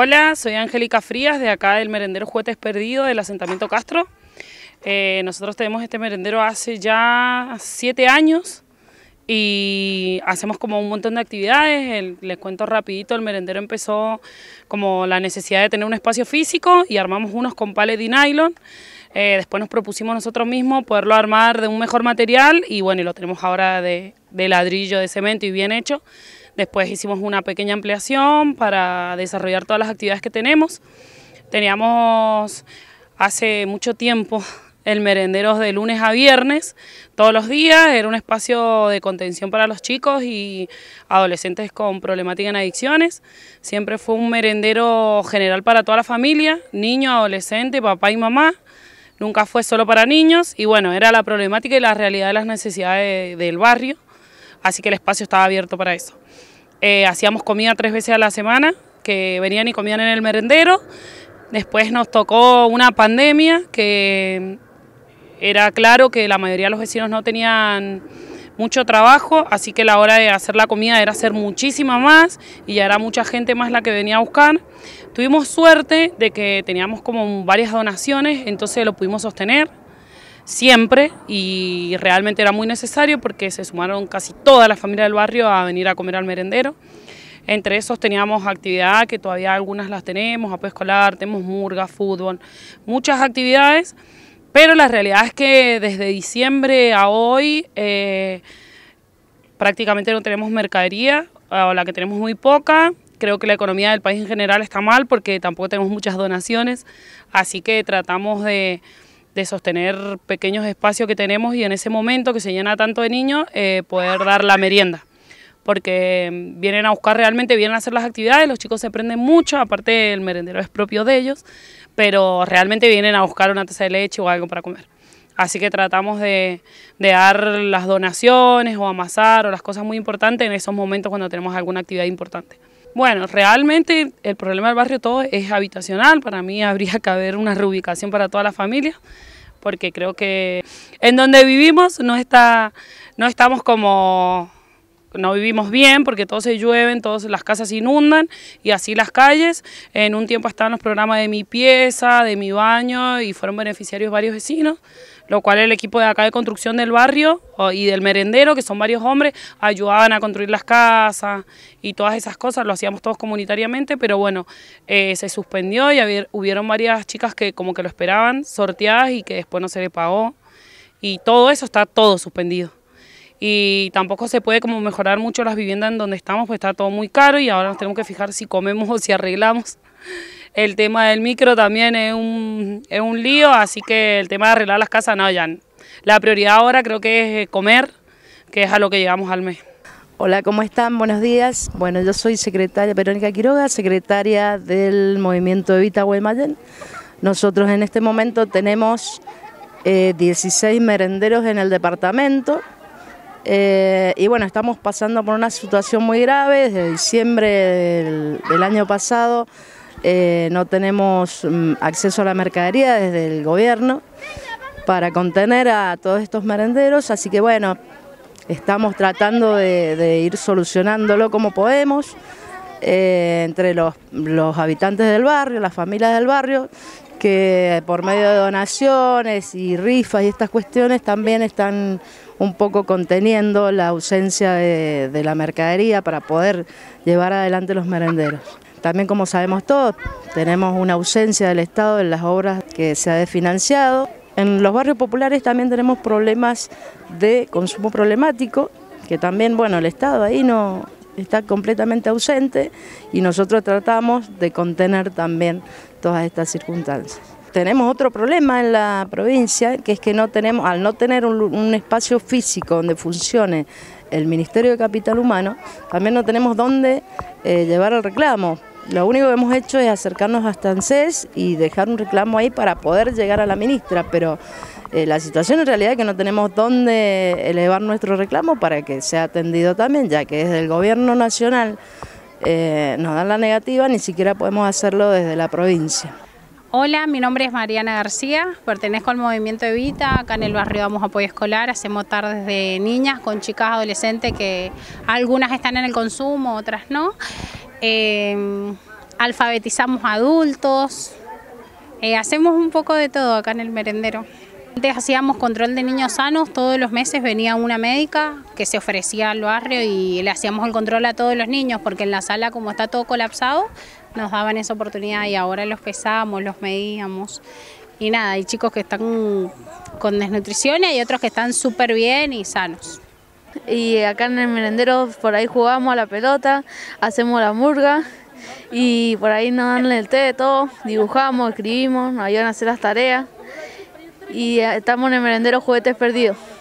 Hola, soy Angélica Frías de acá del merendero Juguetes Perdido del asentamiento Castro. Eh, nosotros tenemos este merendero hace ya siete años y hacemos como un montón de actividades. les cuento rapidito, el merendero empezó como la necesidad de tener un espacio físico y armamos unos con pales de nylon. Eh, después nos propusimos nosotros mismos poderlo armar de un mejor material y bueno, y lo tenemos ahora de ladrillo, de cemento y bien hecho. Después hicimos una pequeña ampliación para desarrollar todas las actividades que tenemos. Teníamos hace mucho tiempo el merendero de lunes a viernes, todos los días, era un espacio de contención para los chicos y adolescentes con problemática en adicciones, siempre fue un merendero general para toda la familia, niño, adolescente, papá y mamá, nunca fue solo para niños y bueno, era la problemática y la realidad de las necesidades del barrio así que el espacio estaba abierto para eso. Eh, hacíamos comida tres veces a la semana, que venían y comían en el merendero. Después nos tocó una pandemia que era claro que la mayoría de los vecinos no tenían mucho trabajo, así que la hora de hacer la comida era hacer muchísima más y ya era mucha gente más la que venía a buscar. Tuvimos suerte de que teníamos como varias donaciones, entonces lo pudimos sostener siempre y realmente era muy necesario porque se sumaron casi toda la familia del barrio a venir a comer al merendero. Entre esos teníamos actividad que todavía algunas las tenemos, apoyo escolar, tenemos murga, fútbol, muchas actividades, pero la realidad es que desde diciembre a hoy eh, prácticamente no tenemos mercadería, o la que tenemos muy poca, creo que la economía del país en general está mal porque tampoco tenemos muchas donaciones, así que tratamos de de sostener pequeños espacios que tenemos y en ese momento que se llena tanto de niños, eh, poder dar la merienda. Porque mm, vienen a buscar realmente, vienen a hacer las actividades, los chicos se prenden mucho, aparte el merendero es propio de ellos, pero realmente vienen a buscar una taza de leche o algo para comer. Así que tratamos de, de dar las donaciones o amasar o las cosas muy importantes en esos momentos cuando tenemos alguna actividad importante. Bueno, realmente el problema del barrio todo es habitacional. Para mí habría que haber una reubicación para toda la familia, porque creo que en donde vivimos no, está, no estamos como no vivimos bien porque todos se llueven, todas las casas se inundan y así las calles. En un tiempo estaban los programas de mi pieza, de mi baño y fueron beneficiarios varios vecinos, lo cual el equipo de acá de construcción del barrio y del merendero, que son varios hombres, ayudaban a construir las casas y todas esas cosas, lo hacíamos todos comunitariamente, pero bueno, eh, se suspendió y hubieron varias chicas que como que lo esperaban sorteadas y que después no se le pagó. Y todo eso está todo suspendido y tampoco se puede como mejorar mucho las viviendas en donde estamos, pues está todo muy caro y ahora nos tenemos que fijar si comemos o si arreglamos. El tema del micro también es un, es un lío, así que el tema de arreglar las casas, no, ya. La prioridad ahora creo que es eh, comer, que es a lo que llegamos al mes. Hola, ¿cómo están? Buenos días. Bueno, yo soy secretaria Verónica Quiroga, secretaria del movimiento Evita Huelmayen. Nosotros en este momento tenemos 16 eh, merenderos en el departamento, eh, y bueno, estamos pasando por una situación muy grave, desde diciembre del, año pasado eh, no tenemos mm, acceso a la mercadería desde el gobierno para contener a todos estos merenderos, así que bueno, estamos tratando de, ir solucionándolo como podemos. Eh, entre los, los habitantes del barrio, las familias del barrio, que por medio de donaciones y rifas y estas cuestiones también están un poco conteniendo la ausencia de, la mercadería para poder llevar adelante los merenderos. También como sabemos todos, tenemos una ausencia del Estado en las obras que se ha desfinanciado. En los barrios populares también tenemos problemas de consumo problemático, que también, bueno, el Estado ahí no, está completamente ausente y nosotros tratamos de contener también todas estas circunstancias. Tenemos otro problema en la provincia, que es que no tenemos, al no tener un, espacio físico donde funcione el Ministerio de Capital Humano, también no tenemos dónde eh, llevar el reclamo. Lo único que hemos hecho es acercarnos a ANSES y dejar un reclamo ahí para poder llegar a la ministra, pero eh, la situación en realidad es que no tenemos dónde elevar nuestro reclamo para que sea atendido también, ya que desde el gobierno nacional eh, nos dan la negativa, ni siquiera podemos hacerlo desde la provincia. Hola, mi nombre es Mariana García, pertenezco al movimiento Evita, acá en el barrio damos apoyo escolar, hacemos tardes de niñas con chicas adolescentes que algunas están en el consumo, otras no. Eh, alfabetizamos adultos, hacemos un poco de todo acá en el merendero. Antes hacíamos control de niños sanos, todos los meses venía una médica que se ofrecía al barrio y le hacíamos el control a todos los niños, porque en la sala como está todo colapsado, nos daban esa oportunidad y ahora los pesamos, los medíamos. Y nada, hay chicos que están con desnutrición y hay otros que están súper bien y sanos. Y acá en el merendero por ahí jugamos a la pelota, hacemos la murga y por ahí nos dan el té de todo, dibujamos, escribimos, nos ayudan a hacer las tareas y eh, estamos en el merendero Juguetes Perdidos.